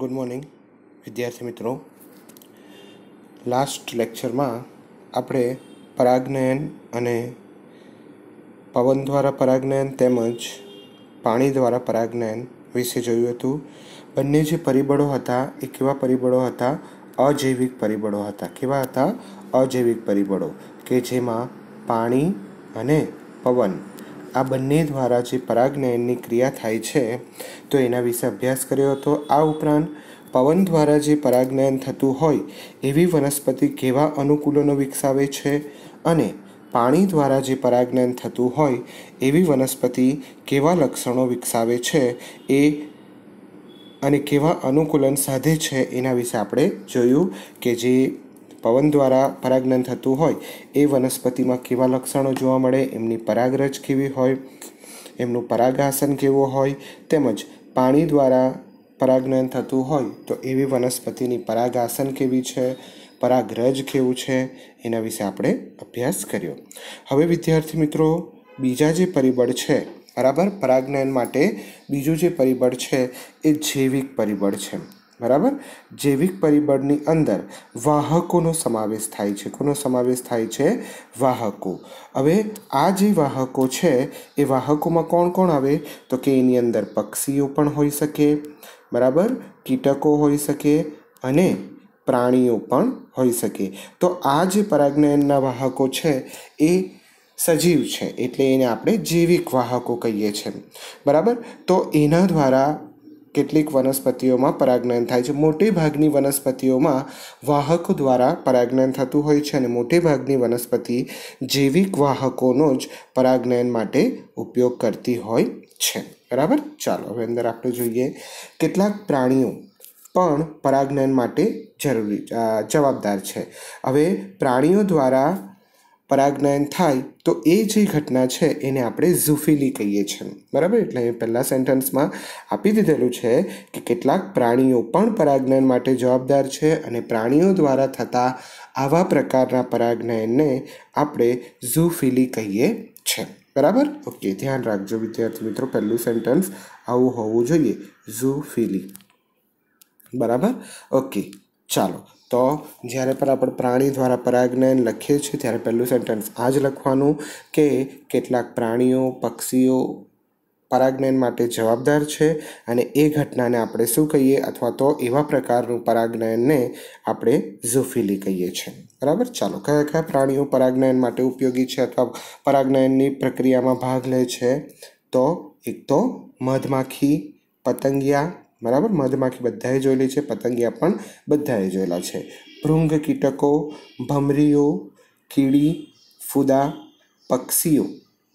good morning વિદ્યાર્થી મિત્રો last લેક્ચરમાં આપણે પરાગનયન અને પવન દ્વારા પરાગનયન તેમજ પાણી દ્વારા પરાગનયન વિશે જોયું હતું બંને જે પરિબળો હતા એ કેવા પરિબળો હતા અજૈવિક પરિબળો હતા કેવા હતા અજૈવિક પરિબળો કે જેમાં પાણી અને પવન આ બંને દ્વારા જે પરાગનયનની ક્રિયા થાય છે તો એના વિશે અભ્યાસ કર્યો હતો આ ઉપરાંત પવન દ્વારા જે પરાગનયન થતું હોય એવી વનસ્પતિ કેવા અનુકૂલનો વિકસાવે છે અને પાણી દ્વારા જે પરાગનયન થતું હોય એવી વનસ્પતિ કેવા લક્ષણો વિકસાવે છે એ અને કેવા અનુકૂલન સાધે છે એના વિશે આપણે જોયું કે જે પવન દ્વારા પરાગણન થતું હોય એ વનસ્પતિમાં કેવા લક્ષણો જોવા મળે એમની પરાગરજ કેવી હોય એમનું પરાગાસન કેવું હોય તેમજ પાણી દ્વારા પરાગણન થતું હોય તો એવી વનસ્પતિની પરાગાસન કેવી છે પરાગરજ કેવું છે એના વિશે આપણે અભ્યાસ કર્યો હવે વિદ્યાર્થી મિત્રો બીજા જે પરિબળ છે બરાબર પરાગણન માટે બીજું જે પરિબળ છે એ જૈવિક પરિબળ છે બરાબર જૈવિક પરિબળની અંદર વાહકોનો સમાવેશ થાય છે કોનો સમાવેશ થાય છે વાહકો હવે આ જે વાહકો છે એ વાહકોમાં કોણ કોણ આવે તો કે એની અંદર પક્ષીઓ પણ હોઈ શકે બરાબર કીટકો હોઈ શકે અને પ્રાણીઓ પણ હોઈ શકે તો આ જે પરાગનયનના વાહકો છે એ સજીવ છે એટલે એને આપણે જૈવિક વાહકો કહીએ છીએ બરાબર તો એના દ્વારા કેટલીક વનસ્પતિઓમાં પરાગનયન થાય છે મોટી ભાગની વનસ્પતિઓમાં વાહકો દ્વારા પરાગનયન થતું હોય છે અને મોટી ભાગની વનસ્પતિ જૈવિક વાહકોનો જ પરાગનયન માટે ઉપયોગ કરતી હોય છે બરાબર ચાલો હવે અંદર આપણે જોઈએ કેટલાક પ્રાણીઓ પણ પરાગનયન માટે જરૂરી જવાબદાર છે હવે પ્રાણીઓ દ્વારા પરાગનયન થાય તો એ જે ઘટના છે એને આપણે ઝુફીલી કહીએ છીએ બરાબર એટલે એ પહેલાં સેન્ટન્સમાં આપી દીધેલું છે કે કેટલાક પ્રાણીઓ પણ પરાગનયન માટે જવાબદાર છે અને પ્રાણીઓ દ્વારા થતા આવા પ્રકારના પરાગનયનને આપણે ઝુફીલી કહીએ છીએ બરાબર ઓકે ધ્યાન રાખજો વિદ્યાર્થી મિત્રો પહેલું સેન્ટન્સ આવું હોવું જોઈએ ઝુફીલી બરાબર ઓકે ચાલો તો જ્યારે પણ આપણે પ્રાણી દ્વારા પરાગનયન લખીએ છીએ ત્યારે પહેલું સેન્ટેન્સ આ જ લખવાનું કે કેટલાક પ્રાણીઓ પક્ષીઓ પરાગનયન માટે જવાબદાર છે અને એ ઘટનાને આપણે શું કહીએ અથવા તો એવા પ્રકારનું પરાગનયનને આપણે ઝૂફીલી કહીએ છીએ બરાબર ચાલો કયા કયા પ્રાણીઓ પરાગનયન માટે ઉપયોગી છે અથવા પરાગનયનની પ્રક્રિયામાં ભાગ લે છે તો એક તો મધમાખી પતંગિયા બરાબર મધમાખી બધાએ જોયેલી છે પતંગિયા પણ બધાએ જોયેલા છે ભૃંગ કીટકો ભમરીઓ કીડી ફૂદા પક્ષીઓ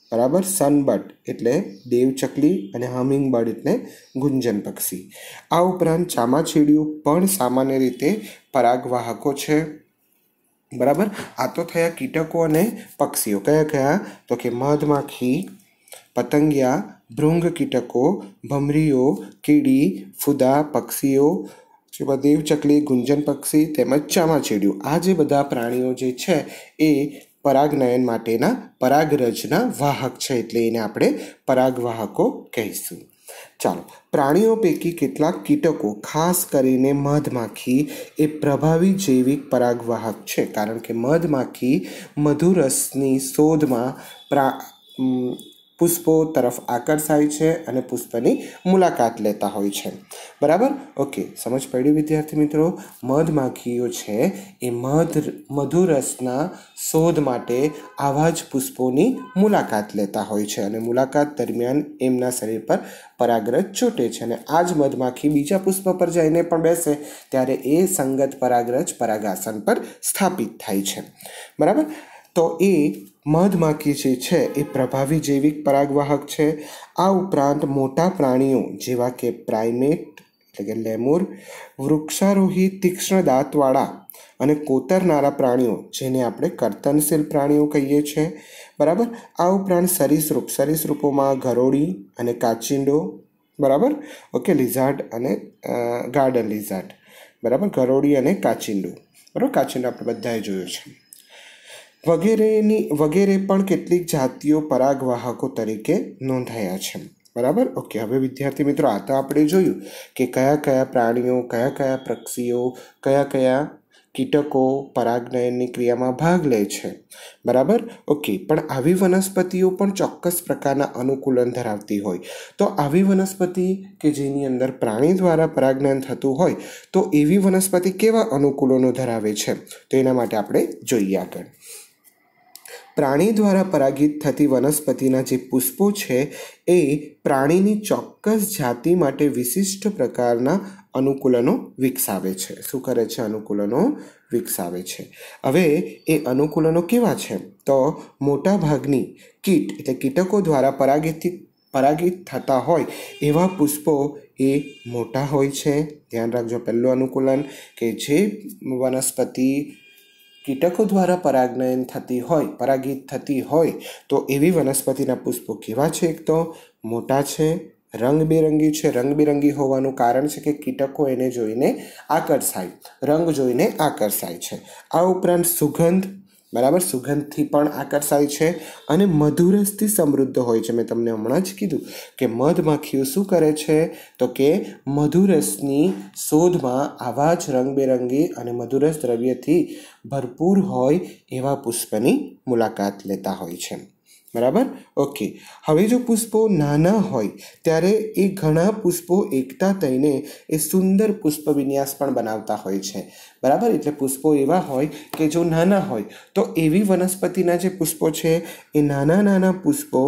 બરાબર સનબટ એટલે દેવચકલી અને હમિંગબર્ડ એટલે ગુંજન પક્ષી આ ઉપરાંત ચામાચીડિયું પણ સામાન્ય રીતે પરાગવાહકો છે બરાબર આ તો થયા કીટકો અને પક્ષીઓ કયા કયા તો કે મધમાખી પતંગિયા ભૃંગ કીટકો ભમરીઓ કીડી ફૂદા પક્ષીઓ જેવા દેવચકલી ગુંજન પક્ષી તેમજ ચામાચીડિયું આ જે બધા પ્રાણીઓ જે છે એ પરાગનયન માટેના પરાગરજના વાહક છે એટલે એને આપણે પરાગવાહકો કહીશું ચાલો પ્રાણીઓ પૈકી કેટલાક કીટકો ખાસ કરીને મધમાખી એ પ્રભાવી જૈવિક પરાગવાહક છે કારણ કે મધમાખી મધુરસની શોધમાં પ્રા પુષ્પો તરફ આકર્ષાય છે અને પુષ્પની મુલાકાત લેતા હોય છે બરાબર ઓકે સમજ પડ્યું વિદ્યાર્થી મિત્રો મધમાખીઓ છે એ મધ મધુરસના શોધ માટે આવા જ પુષ્પોની મુલાકાત લેતા હોય છે અને મુલાકાત દરમિયાન એમના શરીર પર પરાગ્રહ ચૂંટે છે અને આ જ મધમાખી બીજા પુષ્પ પર જઈને પણ બેસે ત્યારે એ સંગત પરાગ્રજ પરાગાસન પર સ્થાપિત થાય છે બરાબર તો એ મધમાખી છે એ પ્રભાવી જૈવિક પરાગવાહક છે આ ઉપરાંત મોટા પ્રાણીઓ જેવા કે પ્રાઇમેટ એટલે કે લેમુર વૃક્ષારોહી તીક્ષ્ણ દાંતવાળા અને કોતરનારા પ્રાણીઓ જેને આપણે કર્તનશીલ પ્રાણીઓ કહીએ છીએ બરાબર આ ઉપરાંત સરીસૃપ સરીસૃપોમાં ઘરોડી અને કાચિંડો બરાબર ઓકે લિઝાર્ડ અને ગાર્ડન લિઝાર્ડ બરાબર ઘરોડી અને કાચિંડો બરાબર કાચિંડો આપણે બધાએ જોયું છે વગેરેની વગેરે પણ કેટલીક જાતિઓ પરાગવાહકો તરીકે નોંધાયા છે બરાબર ઓકે હવે વિદ્યાર્થી મિત્રો આ તો આપણે જોયું કે કયા કયા પ્રાણીઓ કયા કયા પક્ષીઓ કયા કયા કીટકો પરાગનયનની ક્રિયામાં ભાગ લે છે બરાબર ઓકે પણ આવી વનસ્પતિઓ પણ ચોક્કસ પ્રકારના અનુકૂલન ધરાવતી હોય તો આવી વનસ્પતિ કે જેની અંદર પ્રાણી દ્વારા પરાગનયન થતું હોય તો એવી વનસ્પતિ કેવા અનુકૂલનો ધરાવે છે તો એના માટે આપણે જોઈએ આગળ પ્રાણી દ્વારા પરાગિત થતી વનસ્પતિના જે પુષ્પો છે એ પ્રાણીની ચોક્કસ જાતિ માટે વિશિષ્ટ પ્રકારના અનુકૂલનો વિકસાવે છે શું કરે છે અનુકૂલનો વિકસાવે છે હવે એ અનુકૂલનો કેવા છે તો મોટાભાગની કીટ એટલે કીટકો દ્વારા પરાગિત પરાગિત થતા હોય એવા પુષ્પો એ મોટા હોય છે ધ્યાન રાખજો પહેલું અનુકૂલન કે જે વનસ્પતિ કીટકો દ્વારા પરાગનયન થતી હોય પરાગિત થતી હોય તો એવી વનસ્પતિના પુષ્પો કેવા છે એક તો મોટા છે રંગબેરંગી છે રંગબેરંગી હોવાનું કારણ છે કે કીટકો એને જોઈને આકર્ષાય રંગ જોઈને આકર્ષાય છે આ ઉપરાંત સુગંધ બરાબર સુગંધથી પણ આકર્ષાય છે અને મધુરસથી સમૃદ્ધ હોય છે મેં તમને હમણાં જ કીધું કે મધમાખીઓ શું કરે છે તો કે મધુરસની શોધમાં આવા જ રંગબેરંગી અને મધુરસ દ્રવ્યથી ભરપૂર હોય એવા પુષ્પની મુલાકાત લેતા હોય છે બરાબર ઓકે હવે જો પુષ્પો નાના હોય ત્યારે એ ઘણા પુષ્પો એકતા થઈને એ સુંદર પુષ્પ વિન્યાસ પણ બનાવતા હોય છે બરાબર એટલે પુષ્પો એવા હોય કે જો નાના હોય તો એવી વનસ્પતિના જે પુષ્પો છે એ નાના નાના પુષ્પો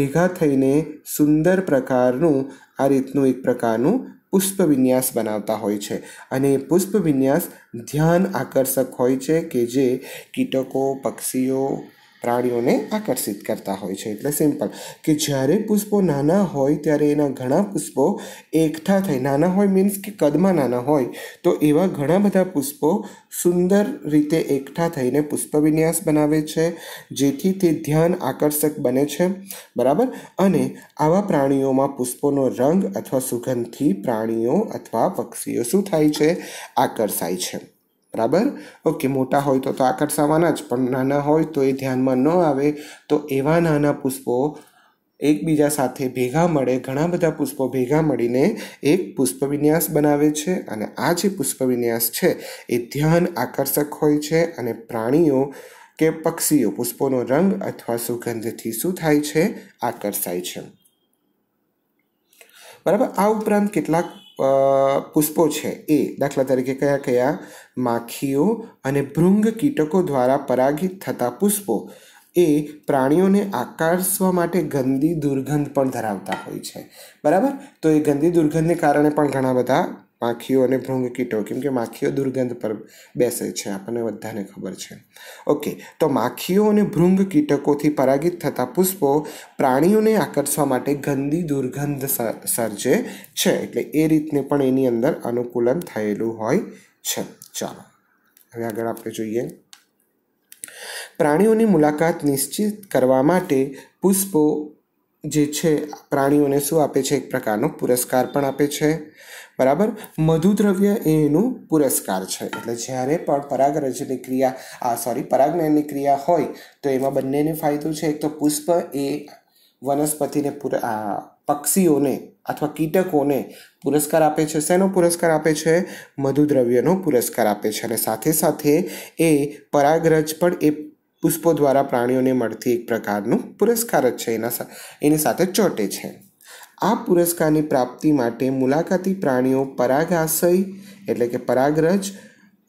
ભેગા થઈને સુંદર પ્રકારનું આ રીતનું એક પ્રકારનું પુષ્પ વિન્યાસ બનાવતા હોય છે અને પુષ્પ વિન્યાસ ધ્યાન આકર્ષક હોય છે કે જે કીટકો પક્ષીઓ પ્રાણીઓને આકર્ષિત કરતા હોય છે એટલે સિમ્પલ કે જ્યારે પુષ્પો નાના હોય ત્યારે એના ઘણા પુષ્પો એકઠા થાય નાના હોય મીન્સ કે કદમાં નાના હોય તો એવા ઘણા બધા પુષ્પો સુંદર રીતે એકઠા થઈને પુષ્પવિન્યાસ બનાવે છે જેથી તે ધ્યાન આકર્ષક બને છે બરાબર અને આવા પ્રાણીઓમાં પુષ્પોનો રંગ અથવા સુગંધથી પ્રાણીઓ અથવા પક્ષીઓ શું થાય છે આકર્ષાય છે બરાબર ઓકે મોટા હોય તો તો આકર્ષાવાના જ પણ નાના હોય તો એ ધ્યાનમાં ન આવે તો એવા નાના પુષ્પો એકબીજા સાથે ભેગા મળે ઘણા બધા પુષ્પો ભેગા મળીને એક પુષ્પવિન્યાસ બનાવે છે અને આ જે પુષ્પવિન્યાસ છે એ ધ્યાન આકર્ષક હોય છે અને પ્રાણીઓ કે પક્ષીઓ પુષ્પોનો રંગ અથવા સુગંધથી શું થાય છે આકર્ષાય છે બરાબર આ ઉપરાંત કેટલાક પુષ્પો છે એ દાખલા તરીકે કયા કયા માખીઓ અને ભૃંગ કીટકો દ્વારા પરાગિત થતા પુષ્પો એ પ્રાણીઓને આકર્ષવા માટે ગંદી દુર્ગંધ પણ ધરાવતા હોય છે બરાબર તો એ ગંદી દુર્ગંધને કારણે પણ ઘણા બધા માખીઓ અને ભૃંગ કીટો કેમકે માખીઓ દુર્ગંધ પર બેસે છે આપણને બધાને ખબર છે ઓકે તો માખીઓ અને ભૃંગ કીટકોથી પરાગિત થતા પુષ્પો પ્રાણીઓને આકર્ષવા માટે ગંદી દુર્ગંધ સર્જે છે એટલે એ રીતને પણ એની અંદર અનુકૂલન થયેલું હોય છે ચાલો હવે આગળ આપણે જોઈએ પ્રાણીઓની મુલાકાત નિશ્ચિત કરવા માટે પુષ્પો જે છે પ્રાણીઓને શું આપે છે એક પ્રકારનો પુરસ્કાર પણ આપે છે બરાબર મધુદ્રવ્ય એ એનું પુરસ્કાર છે એટલે જ્યારે પણ પરાગરજની ક્રિયા આ સોરી પરાગનયનની ક્રિયા હોય તો એમાં બંનેને ફાયદો છે એક તો પુષ્પ એ વનસ્પતિને પુર પક્ષીઓને અથવા કીટકોને પુરસ્કાર આપે છે શેનો પુરસ્કાર આપે છે મધુદ્રવ્યનો પુરસ્કાર આપે છે અને સાથે સાથે એ પરાગરજ પણ એ પુષ્પો દ્વારા પ્રાણીઓને મળતી એક પ્રકારનું પુરસ્કાર જ છે એના એની સાથે ચોંટે છે આ પુરસ્કારની પ્રાપ્તિ માટે મુલાકાતી પ્રાણીઓ પરાગાશય એટલે કે પરાગરજ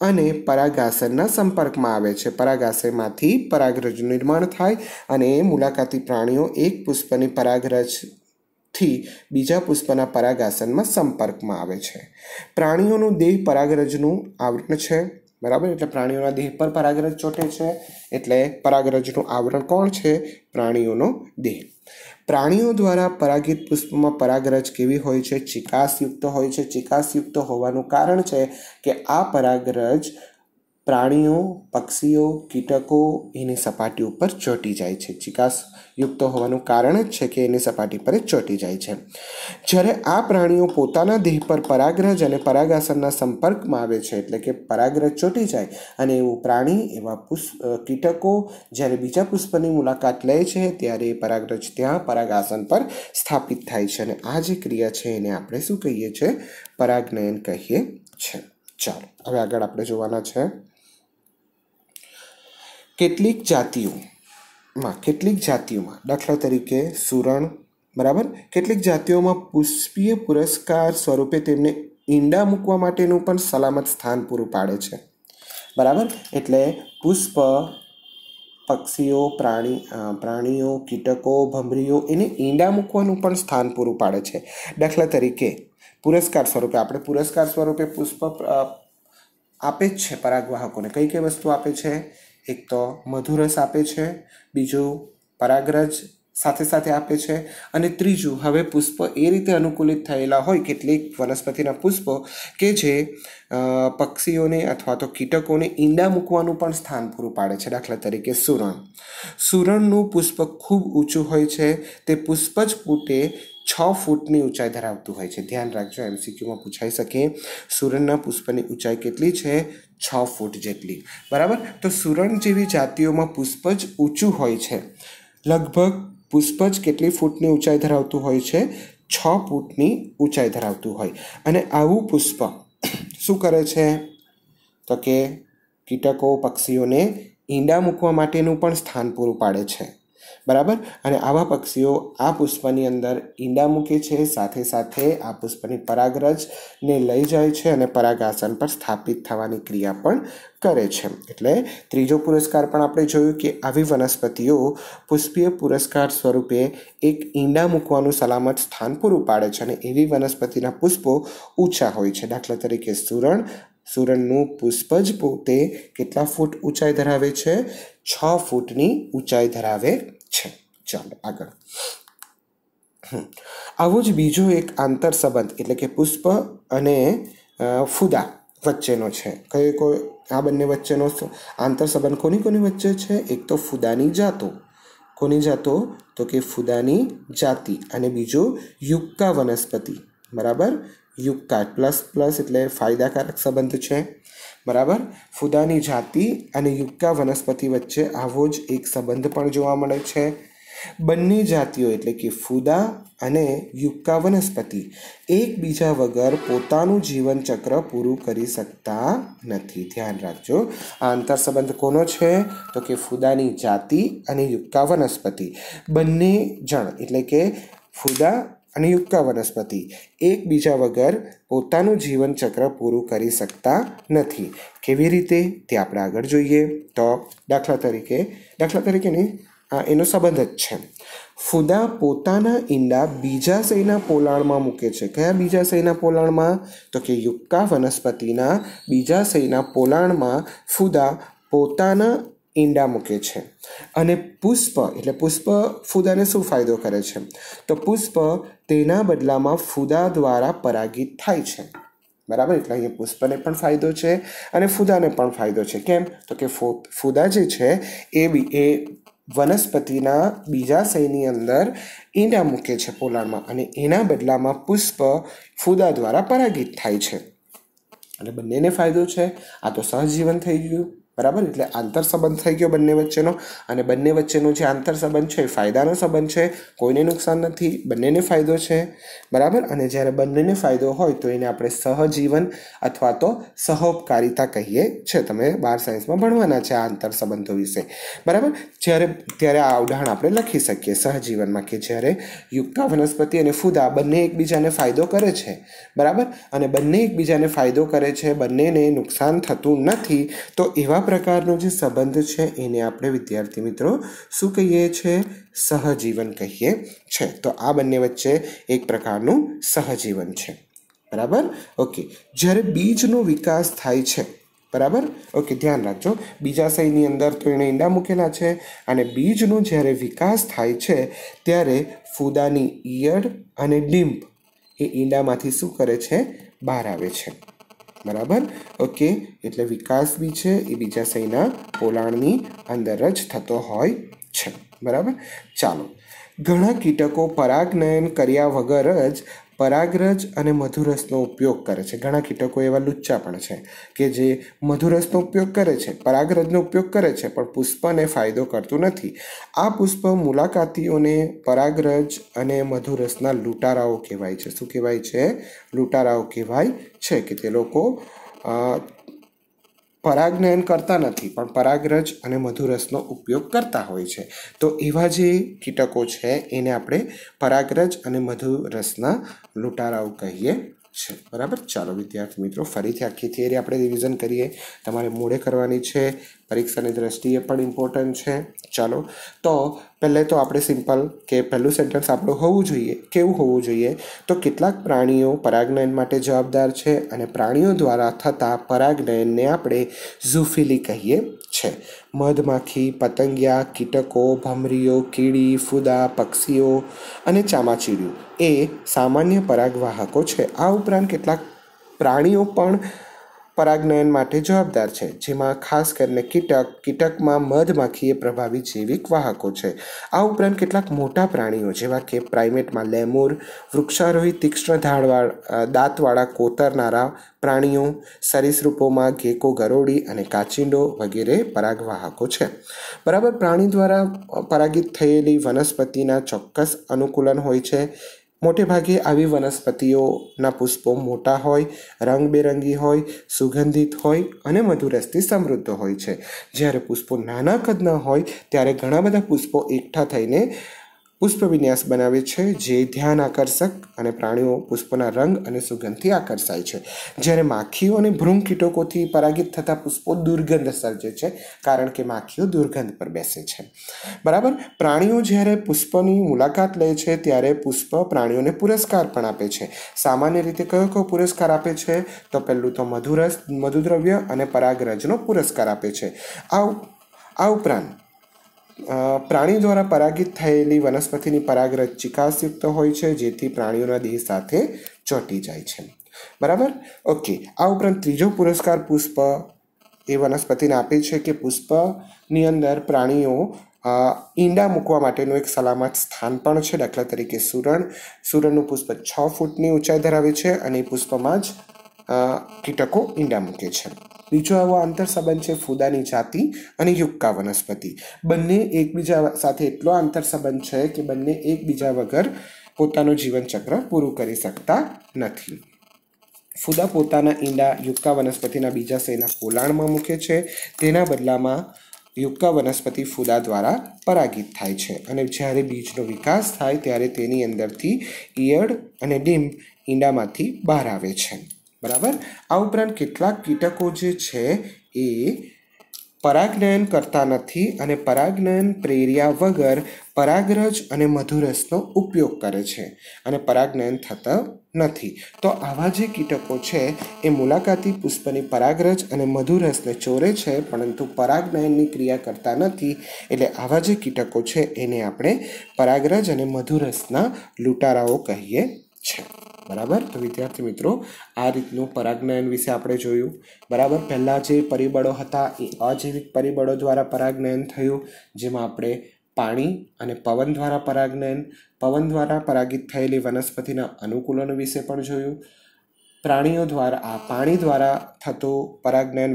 અને પરાગાસનના સંપર્કમાં આવે છે પરાગાશયમાંથી પરાગરજનું નિર્માણ થાય અને એ મુલાકાતી પ્રાણીઓ એક પુષ્પની પરાગરજથી બીજા પુષ્પના પરાગાસનમાં સંપર્કમાં આવે છે પ્રાણીઓનું દેહ પરાગરજનું આવરણ છે બરાબર એટલે પ્રાણીઓના દેહ પર પરાગરજ ચોટે છે એટલે પરાગરજનું આવરણ કોણ છે પ્રાણીઓનો દેહ પ્રાણીઓ દ્વારા પરાગિત પુષ્પમાં પરાગરજ કેવી હોય છે ચિકાસયુક્ત હોય છે ચિકાસયુક્ત હોવાનું કારણ છે કે આ પરાગરજ પ્રાણીઓ પક્ષીઓ કીટકો એની સપાટી ઉપર ચોંટી જાય છે ચિકાસયુક્ત હોવાનું કારણ જ છે કે એની સપાટી પર જ ચોંટી જાય છે જ્યારે આ પ્રાણીઓ પોતાના દેહ પર પરાગરજ અને પરાગાસનના સંપર્કમાં આવે છે એટલે કે પરાગરજ ચોંટી જાય અને એવું પ્રાણી એવા પુષ્પ કીટકો જ્યારે બીજા પુષ્પની મુલાકાત લે છે ત્યારે એ પરાગ્રજ ત્યાં પરાગાસન પર સ્થાપિત થાય છે અને આ જે ક્રિયા છે એને આપણે શું કહીએ છીએ પરાગનયન કહીએ છે ચાલો હવે આગળ આપણે જોવાના છે કેટલીક જાતિઓમાં કેટલીક જાતિઓમાં દાખલા તરીકે સુરણ બરાબર કેટલીક જાતિઓમાં પુષ્પીય પુરસ્કાર સ્વરૂપે તેમને ઈંડા મૂકવા માટેનું પણ સલામત સ્થાન પૂરું પાડે છે બરાબર એટલે પુષ્પ પક્ષીઓ પ્રાણી પ્રાણીઓ કીટકો ભમરીઓ એને ઈંડા મૂકવાનું પણ સ્થાન પૂરું પાડે છે દાખલા તરીકે પુરસ્કાર સ્વરૂપે આપણે પુરસ્કાર સ્વરૂપે પુષ્પ આપે જ છે પરાગવાહકોને કઈ કઈ વસ્તુ આપે છે એક તો મધુરસ આપે છે બીજું પરાગરજ સાથે સાથે આપે છે અને ત્રીજું હવે પુષ્પ એ રીતે અનુકૂલિત થયેલા હોય કેટલીક વનસ્પતિના પુષ્પો કે જે પક્ષીઓને અથવા તો કીટકોને ઈંડા મૂકવાનું પણ સ્થાન પૂરું પાડે છે દાખલા તરીકે સુરણ સુરણનું પુષ્પ ખૂબ ઊંચું હોય છે તે પુષ્પ જ પૂટે છ ફૂટની ઊંચાઈ ધરાવતું હોય છે ધ્યાન રાખજો એમસીક્યુમાં પૂછાઈ શકે સુરણના પુષ્પની ઊંચાઈ કેટલી છે છ ફૂટ જેટલી બરાબર તો સુરણ જેવી જાતિઓમાં પુષ્પ જ ઊંચું હોય છે લગભગ પુષ્પ જ કેટલી ફૂટની ઊંચાઈ ધરાવતું હોય છે છ ફૂટની ઊંચાઈ ધરાવતું હોય અને આવું પુષ્પ શું કરે છે તો કે કીટકો પક્ષીઓને ઈંડા મૂકવા માટેનું પણ સ્થાન પૂરું પાડે છે બરાબર અને આવા પક્ષીઓ આ પુષ્પની અંદર ઈંડા મૂકે છે સાથે સાથે આ પુષ્પની પરાગરજને લઈ જાય છે અને પરાગાસન પર સ્થાપિત થવાની ક્રિયા પણ કરે છે એટલે ત્રીજો પુરસ્કાર પણ આપણે જોયું કે આવી વનસ્પતિઓ પુષ્પીય પુરસ્કાર સ્વરૂપે એક ઈંડા મૂકવાનું સલામત સ્થાન પૂરું પાડે છે અને એવી વનસ્પતિના પુષ્પો ઊંચા હોય છે દાખલા તરીકે સુરણ સુરણનું પુષ્પ જ પોતે કેટલા ફૂટ ઊંચાઈ ધરાવે છે છ ફૂટની ઊંચાઈ ધરાવે છે ચાલો આગળ આવો જ બીજો એક આંતર સંબંધ એટલે કે પુષ્પ અને ફુદા વચ્ચેનો છે કઈ કોઈ આ બંને વચ્ચેનો આંતર સંબંધ કોની કોની વચ્ચે છે એક તો ફુદાની જાતો કોની જાતો તો કે ફુદાની જાતિ અને બીજો યુક્કા વનસ્પતિ બરાબર યુક્કા પ્લસ પ્લસ એટલે ફાયદાકારક સંબંધ છે બરાબર ફુદાની જાતિ અને યુક્કા વનસ્પતિ વચ્ચે આવો જ એક સંબંધ પણ જોવા મળે છે બંને જાતિઓ એટલે કે ફુદા અને યુક્કા વનસ્પતિ એકબીજા વગર પોતાનું જીવન ચક્ર પૂરું કરી શકતા નથી ધ્યાન રાખજો આ સંબંધ કોનો છે તો કે ફુદાની જાતિ અને યુક્કા વનસ્પતિ બંને જણ એટલે કે ફુદા અને યુક્કા વનસ્પતિ એકબીજા વગર પોતાનું જીવન ચક્ર પૂરું કરી શકતા નથી કેવી રીતે તે આપણે આગળ જોઈએ તો દાખલા તરીકે દાખલા તરીકે નહીં એનો સંબંધ જ છે ફુદા પોતાના ઈંડા બીજા બીજાશયના પોલાણમાં મૂકે છે કયા બીજા બીજાશયના પોલાણમાં તો કે યુક્કા વનસ્પતિના બીજા બીજાશયના પોલાણમાં ફુદા પોતાના ઈંડા મૂકે છે અને પુષ્પ એટલે પુષ્પ ફૂદાને શું ફાયદો કરે છે તો પુષ્પ તેના બદલામાં ફૂદા દ્વારા પરાગિત થાય છે બરાબર એટલે અહીંયા પુષ્પને પણ ફાયદો છે અને ફૂદાને પણ ફાયદો છે કેમ તો કે ફૂદા જે છે એ બી એ વનસ્પતિના બીજા બીજાશયની અંદર ઈંડા મૂકે છે પોલાણમાં અને એના બદલામાં પુષ્પ ફૂદા દ્વારા પરાગિત થાય છે અને બંનેને ફાયદો છે આ તો સહજીવન થઈ ગયું બરાબર એટલે આંતર સંબંધ થઈ ગયો બંને વચ્ચેનો અને બંને વચ્ચેનો જે આંતર સંબંધ છે એ ફાયદાનો સંબંધ છે કોઈને નુકસાન નથી બંનેને ફાયદો છે બરાબર અને જ્યારે બંનેને ફાયદો હોય તો એને આપણે સહજીવન અથવા તો સહોપકારિતા કહીએ છે તમે બાર સાયન્સમાં ભણવાના છે આ આંતર સંબંધો વિશે બરાબર જ્યારે ત્યારે આ ઉદાહરણ આપણે લખી શકીએ સહજીવનમાં કે જ્યારે યુક્તા વનસ્પતિ અને ફુદા બંને એકબીજાને ફાયદો કરે છે બરાબર અને બંને એકબીજાને ફાયદો કરે છે બંનેને નુકસાન થતું નથી તો એવા પ્રકારનો જે સંબંધ છે એને આપણે વિદ્યાર્થી મિત્રો શું કહીએ છીએ સહજીવન કહીએ છે તો આ બંને વચ્ચે એક પ્રકારનું સહજીવન છે બરાબર ઓકે જ્યારે બીજનો વિકાસ થાય છે બરાબર ઓકે ધ્યાન રાખજો બીજા બીજાશયની અંદર તો એણે ઈંડા મૂકેલા છે અને બીજનો જ્યારે વિકાસ થાય છે ત્યારે ફૂદાની ઈયળ અને ડીમ્પ એ ઈંડામાંથી શું કરે છે બહાર આવે છે બરાબર ઓકે એટલે વિકાસ બી છે એ બીજા સહીના પોલાણની અંદર જ થતો હોય છે બરાબર ચાલો ઘણા કીટકો પરાગનયન કર્યા વગર જ પરાગરજ અને મધુરસનો ઉપયોગ કરે છે ઘણા કીટકો એવા લુચ્ચા પણ છે કે જે મધુરસનો ઉપયોગ કરે છે પરાગરજનો ઉપયોગ કરે છે પણ પુષ્પને ફાયદો કરતું નથી આ પુષ્પ મુલાકાતીઓને પરાગરજ અને મધુરસના લૂંટારાઓ કહેવાય છે શું કહેવાય છે લૂંટારાઓ કહેવાય છે કે તે લોકો પરાગનયન કરતા નથી પણ પરાગરજ અને મધુરસનો ઉપયોગ કરતા હોય છે તો એવા જે કીટકો છે એને આપણે પરાગરજ અને મધુરસના લૂંટારાઓ કહીએ છે બરાબર ચાલો વિદ્યાર્થી મિત્રો ફરીથી આખી થિયરી આપણે રિવિઝન કરીએ તમારે મોડે કરવાની છે પરીક્ષાની દ્રષ્ટિએ પણ ઇમ્પોર્ટન્ટ છે ચાલો તો પહેલે તો આપણે સિમ્પલ કે પહેલું સેન્ટેન્સ આપણું હોવું જોઈએ કેવું હોવું જોઈએ તો કેટલાક પ્રાણીઓ પરાગનયન માટે જવાબદાર છે અને પ્રાણીઓ દ્વારા થતા પરાગનયનને આપણે ઝુફીલી કહીએ છે મધમાખી પતંગિયા કીટકો ભમરીઓ કીડી ફૂદા પક્ષીઓ અને ચામાચીડિયું એ સામાન્ય પરાગવાહકો છે આ ઉપરાંત કેટલાક પ્રાણીઓ પણ પરાગનયન માટે જવાબદાર છે જેમાં ખાસ કરીને કીટક કીટકમાં મધમાખીએ એ પ્રભાવી જૈવિક વાહકો છે આ ઉપરાંત કેટલાક મોટા પ્રાણીઓ જેવા કે પ્રાઇમેટમાં લેમોર વૃક્ષારોહી તીક્ષ્ણ ધાડવાળા દાંતવાળા કોતરનારા પ્રાણીઓ સરીસૃપોમાં ઘેકો ગરોળી અને કાચિંડો વગેરે પરાગવાહકો છે બરાબર પ્રાણી દ્વારા પરાગિત થયેલી વનસ્પતિના ચોક્કસ અનુકૂલન હોય છે મોટેભાગે આવી વનસ્પતિઓના પુષ્પો મોટા હોય રંગબેરંગી હોય સુગંધિત હોય અને મધુરસથી સમૃદ્ધ હોય છે જ્યારે પુષ્પો નાના કદના હોય ત્યારે ઘણા બધા પુષ્પો એકઠા થઈને પુષ્પ વિન્યાસ બનાવે છે જે ધ્યાન આકર્ષક અને પ્રાણીઓ પુષ્પના રંગ અને સુગંધથી આકર્ષાય છે જ્યારે માખીઓ અને ભૃંગ કીટકોથી પરાગિત થતા પુષ્પો દુર્ગંધ સર્જે છે કારણ કે માખીઓ દુર્ગંધ પર બેસે છે બરાબર પ્રાણીઓ જ્યારે પુષ્પની મુલાકાત લે છે ત્યારે પુષ્પ પ્રાણીઓને પુરસ્કાર પણ આપે છે સામાન્ય રીતે કયો કયો પુરસ્કાર આપે છે તો પહેલું તો મધુરસ મધુદ્રવ્ય અને પરાગરજનો પુરસ્કાર આપે છે આ આ ઉપરાંત પ્રાણી દ્વારા પરાગિત થયેલી વનસ્પતિની પરાગરજ ચિકાસયુક્ત હોય છે જેથી પ્રાણીઓના દેહ સાથે ચોંટી જાય છે બરાબર ઓકે આ ઉપરાંત ત્રીજો પુરસ્કાર પુષ્પ એ વનસ્પતિને આપે છે કે પુષ્પની અંદર પ્રાણીઓ ઈંડા મૂકવા માટેનું એક સલામત સ્થાન પણ છે દાખલા તરીકે સુરણ સુરણનું પુષ્પ છ ફૂટની ઊંચાઈ ધરાવે છે અને એ પુષ્પમાં જ કીટકો ઈંડા મૂકે છે બીજો આવો આંતર સંબંધ છે ફૂદાની જાતિ અને યુક્કા વનસ્પતિ બંને એકબીજા સાથે એટલો આંતર સંબંધ છે કે બંને એકબીજા વગર પોતાનું જીવનચક્ર પૂરું કરી શકતા નથી ફૂદા પોતાના ઈંડા યુક્કા વનસ્પતિના બીજા સેના પોલાણમાં મૂકે છે તેના બદલામાં યુક્કા વનસ્પતિ ફૂદા દ્વારા પરાગિત થાય છે અને જ્યારે બીજનો વિકાસ થાય ત્યારે તેની અંદરથી ઈયળ અને ડીમ ઈંડામાંથી બહાર આવે છે બરાબર આ ઉપરાંત કેટલાક કીટકો જે છે એ પરાગનયન કરતા નથી અને પરાગનયન પ્રેર્યા વગર પરાગરજ અને મધુરસનો ઉપયોગ કરે છે અને પરાગનયન થતા નથી તો આવા જે કીટકો છે એ મુલાકાતી પુષ્પની પરાગરજ અને મધુરસને ચોરે છે પરંતુ પરાગનયનની ક્રિયા કરતા નથી એટલે આવા જે કીટકો છે એને આપણે પરાગરજ અને મધુરસના લૂંટારાઓ કહીએ છીએ બરાબર તો વિદ્યાર્થી મિત્રો આ રીતનું પરાગનયન વિશે આપણે જોયું બરાબર પહેલાં જે પરિબળો હતા એ અજૈવિક પરિબળો દ્વારા પરાગનયન થયું જેમાં આપણે પાણી અને પવન દ્વારા પરાગનયન પવન દ્વારા પરાગિત થયેલી વનસ્પતિના અનુકૂલન વિશે પણ જોયું પ્રાણીઓ દ્વારા આ પાણી દ્વારા થતું પરાગનયન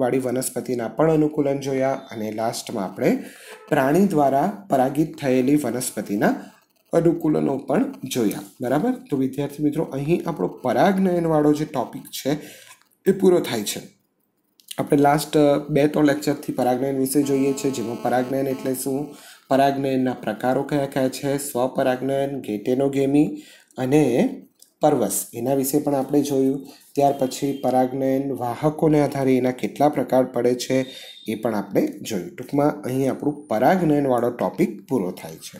વાળી વનસ્પતિના પણ અનુકૂલન જોયા અને લાસ્ટમાં આપણે પ્રાણી દ્વારા પરાગિત થયેલી વનસ્પતિના અનુકૂલનો પણ જોયા બરાબર તો વિદ્યાર્થી મિત્રો અહીં આપણો પરાગનયનવાળો જે ટોપિક છે એ પૂરો થાય છે આપણે લાસ્ટ બે ત્રણ લેક્ચરથી પરાગનયન વિશે જોઈએ છીએ જેમાં પરાગનયન એટલે શું પરાગનયનના પ્રકારો કયા કયા છે સ્વપરાગનયન ગેમી અને પર્વસ એના વિશે પણ આપણે જોયું ત્યાર પછી પરાગનયન વાહકોને આધારે એના કેટલા પ્રકાર પડે છે એ પણ આપણે જોયું ટૂંકમાં અહીં આપણું પરાગનયનવાળો ટોપિક પૂરો થાય છે